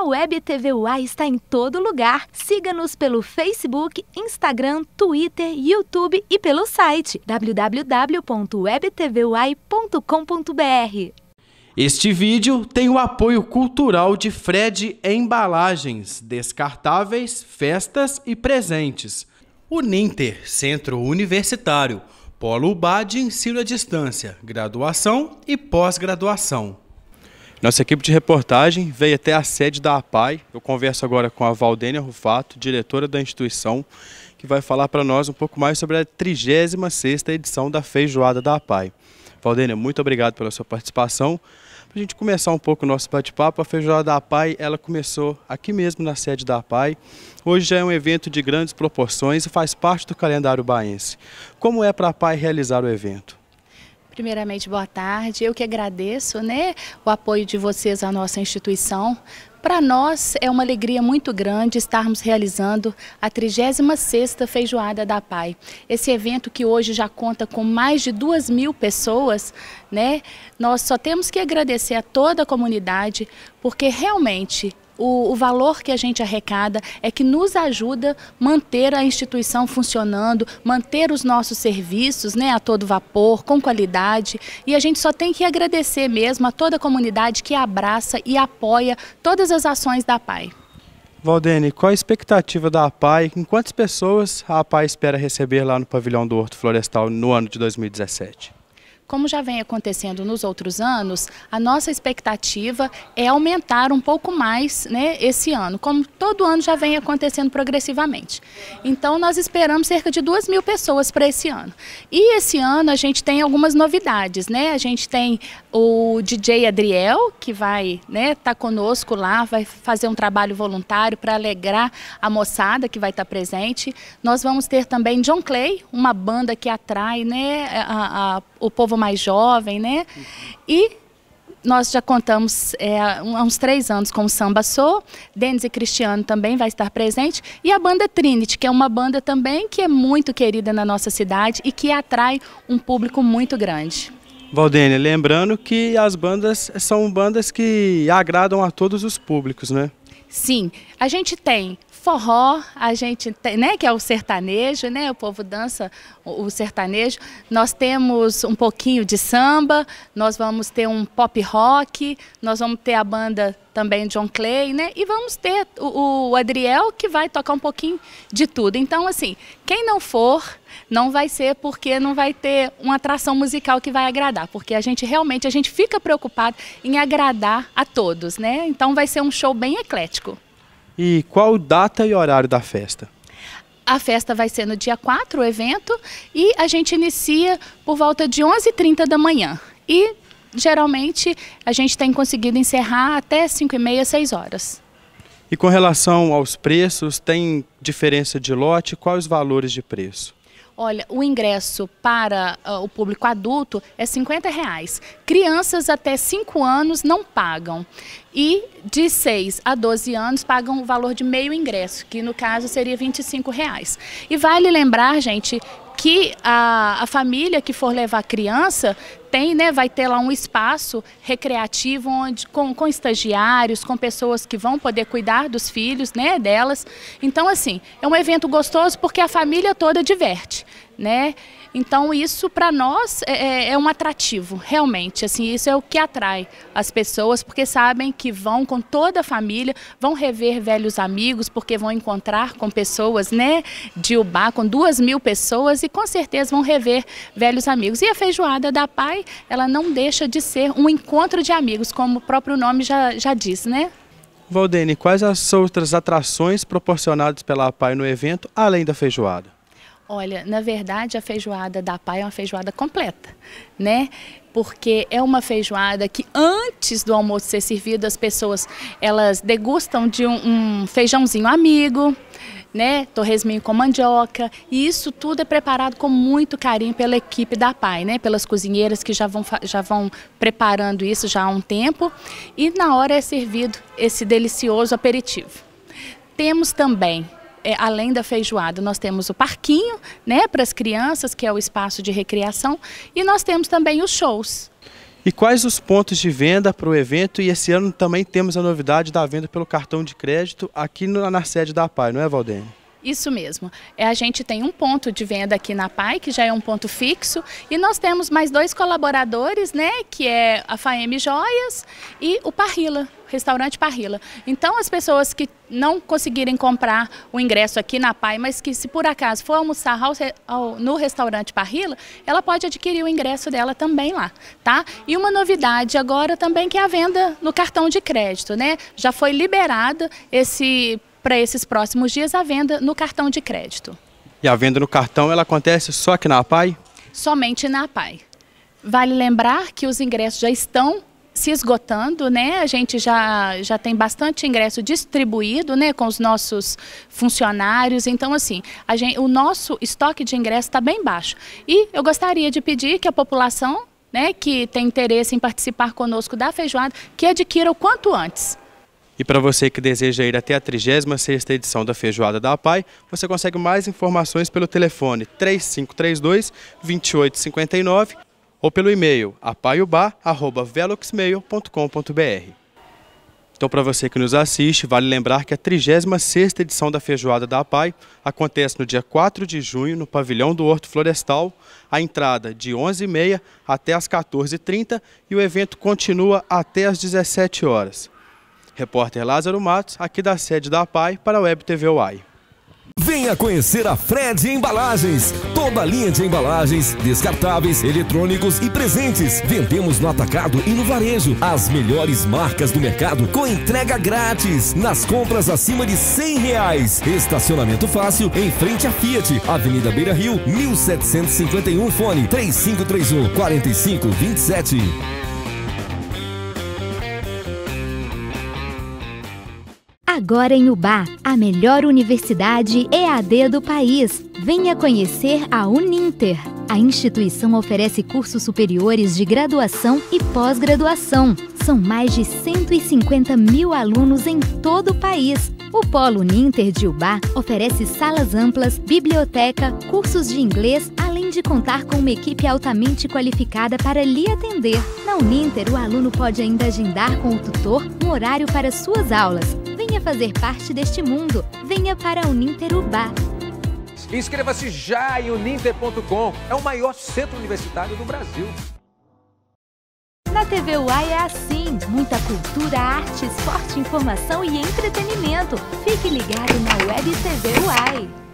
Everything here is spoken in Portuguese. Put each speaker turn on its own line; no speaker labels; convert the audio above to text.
A Web TV está em todo lugar. Siga-nos pelo Facebook, Instagram, Twitter, YouTube e pelo site www.webtvuai.com.br.
Este vídeo tem o apoio cultural de Fred Embalagens, descartáveis, festas e presentes. O Ninter, Centro Universitário, Polo UBA de Ensino à Distância, Graduação e Pós-Graduação. Nossa equipe de reportagem veio até a sede da APAI. Eu converso agora com a Valdênia Rufato, diretora da instituição, que vai falar para nós um pouco mais sobre a 36ª edição da Feijoada da APAI. Valdênia, muito obrigado pela sua participação. Para a gente começar um pouco o nosso bate-papo, a Feijoada da APAI ela começou aqui mesmo na sede da APAI. Hoje já é um evento de grandes proporções e faz parte do calendário baense. Como é para a APAI realizar o evento?
Primeiramente, boa tarde. Eu que agradeço né, o apoio de vocês à nossa instituição. Para nós é uma alegria muito grande estarmos realizando a 36ª Feijoada da PAI. Esse evento que hoje já conta com mais de 2 mil pessoas, né? nós só temos que agradecer a toda a comunidade, porque realmente o, o valor que a gente arrecada é que nos ajuda manter a instituição funcionando, manter os nossos serviços né, a todo vapor, com qualidade. E a gente só tem que agradecer mesmo a toda a comunidade que abraça e apoia todas as ações da PAI.
Valdene, qual a expectativa da APAI? Em quantas pessoas a APAI espera receber lá no pavilhão do Horto Florestal no ano de 2017?
Como já vem acontecendo nos outros anos, a nossa expectativa é aumentar um pouco mais né, esse ano, como todo ano já vem acontecendo progressivamente. Então, nós esperamos cerca de 2 mil pessoas para esse ano. E esse ano a gente tem algumas novidades, né? A gente tem o DJ Adriel, que vai estar né, tá conosco lá, vai fazer um trabalho voluntário para alegrar a moçada que vai estar tá presente. Nós vamos ter também John Clay, uma banda que atrai né, a, a, o povo mais jovem, né? E nós já contamos é, há uns três anos com o Samba Sou. Denis e Cristiano também vai estar presente, e a banda Trinity, que é uma banda também que é muito querida na nossa cidade e que atrai um público muito grande.
Valdênia, lembrando que as bandas são bandas que agradam a todos os públicos, né?
Sim, a gente tem forró, a gente tem, né, que é o sertanejo, né, o povo dança o sertanejo. Nós temos um pouquinho de samba, nós vamos ter um pop rock, nós vamos ter a banda também John Clay, né? E vamos ter o, o, Adriel que vai tocar um pouquinho de tudo. Então, assim, quem não for, não vai ser porque não vai ter uma atração musical que vai agradar, porque a gente realmente a gente fica preocupado em agradar a todos, né? Então vai ser um show bem eclético.
E qual data e horário da festa?
A festa vai ser no dia 4, o evento, e a gente inicia por volta de 11h30 da manhã. E geralmente a gente tem conseguido encerrar até 5 e meia, 6 horas.
E com relação aos preços, tem diferença de lote? Quais os valores de preço?
Olha, o ingresso para uh, o público adulto é 50 reais. Crianças até 5 anos não pagam. E de 6 a 12 anos pagam o valor de meio ingresso, que no caso seria 25 reais. E vale lembrar, gente, que a, a família que for levar a criança tem, né, vai ter lá um espaço recreativo onde, com, com estagiários, com pessoas que vão poder cuidar dos filhos, né, delas. Então, assim, é um evento gostoso porque a família toda diverte né? Então isso para nós é, é, é, um atrativo, realmente. Assim, isso é o que atrai as pessoas, porque sabem que vão com toda a família, vão rever velhos amigos, porque vão encontrar com pessoas, né? De Ubá, com duas mil pessoas e com certeza vão rever velhos amigos. E a feijoada da Pai, ela não deixa de ser um encontro de amigos, como o próprio nome já, já diz, né?
Valdene, quais as outras atrações proporcionadas pela Pai no evento, além da feijoada?
Olha, na verdade a feijoada da PAI é uma feijoada completa, né? Porque é uma feijoada que antes do almoço ser servido, as pessoas elas degustam de um, um feijãozinho amigo, né? Torresminho com mandioca. E isso tudo é preparado com muito carinho pela equipe da PAI, né? Pelas cozinheiras que já vão, já vão preparando isso já há um tempo. E na hora é servido esse delicioso aperitivo. Temos também é, além da feijoada, nós temos o parquinho, né, para as crianças, que é o espaço de recreação, e nós temos também os shows.
E quais os pontos de venda para o evento? E esse ano também temos a novidade da venda pelo cartão de crédito aqui na sede da APAI, não é, Valdênia?
Isso mesmo. É, a gente tem um ponto de venda aqui na PAI, que já é um ponto fixo, e nós temos mais dois colaboradores, né, que é a FAEM Joias e o Parrila, restaurante Parrila. Então, as pessoas que não conseguirem comprar o ingresso aqui na PAI, mas que se por acaso for almoçar ao, ao, no restaurante Parrila, ela pode adquirir o ingresso dela também lá, tá? E uma novidade agora também que é a venda no cartão de crédito, né? Já foi liberado esse para esses próximos dias a venda no cartão de crédito.
E a venda no cartão ela acontece só aqui na APAI?
Somente na APAI. Vale lembrar que os ingressos já estão se esgotando, né? A gente já, já tem bastante ingresso distribuído, né, com os nossos funcionários. Então, assim, a gente, o nosso estoque de ingresso está bem baixo. E eu gostaria de pedir que a população, né, que tem interesse em participar conosco da feijoada, que adquira o quanto antes.
E para você que deseja ir até a 36ª edição da Feijoada da APAI, você consegue mais informações pelo telefone 3532 2859 ou pelo e-mail apaiobá@veloxmail.com.br. Então, para você que nos assiste, vale lembrar que a 36 edição da Feijoada da APAI acontece no dia 4 de junho, no pavilhão do Horto Florestal, a entrada é de 11h30 até as 14h30 e o evento continua até as 17 horas. Repórter Lázaro Matos, aqui da sede da APAI para a Web TV UAI. Venha conhecer a Fred Embalagens. Toda a linha de embalagens, descartáveis, eletrônicos e presentes. Vendemos no atacado e no varejo. As melhores marcas do mercado com entrega grátis. Nas compras acima de 100 reais. Estacionamento fácil em frente à Fiat. Avenida Beira Rio, 1751. Fone 3531 4527.
agora em UBA, a melhor universidade EAD do país. Venha conhecer a Uninter. A instituição oferece cursos superiores de graduação e pós-graduação. São mais de 150 mil alunos em todo o país. O Polo Uninter de UBA oferece salas amplas, biblioteca, cursos de inglês, além de contar com uma equipe altamente qualificada para lhe atender. Na Uninter, o aluno pode ainda agendar com o tutor um horário para suas aulas Venha fazer parte deste mundo. Venha para o Ninterubá. Inscreva-se
já em uninter.com. É o maior centro universitário do Brasil.
Na TV UAI é assim. Muita cultura, arte, esporte, informação e entretenimento. Fique ligado na Web TV UAI.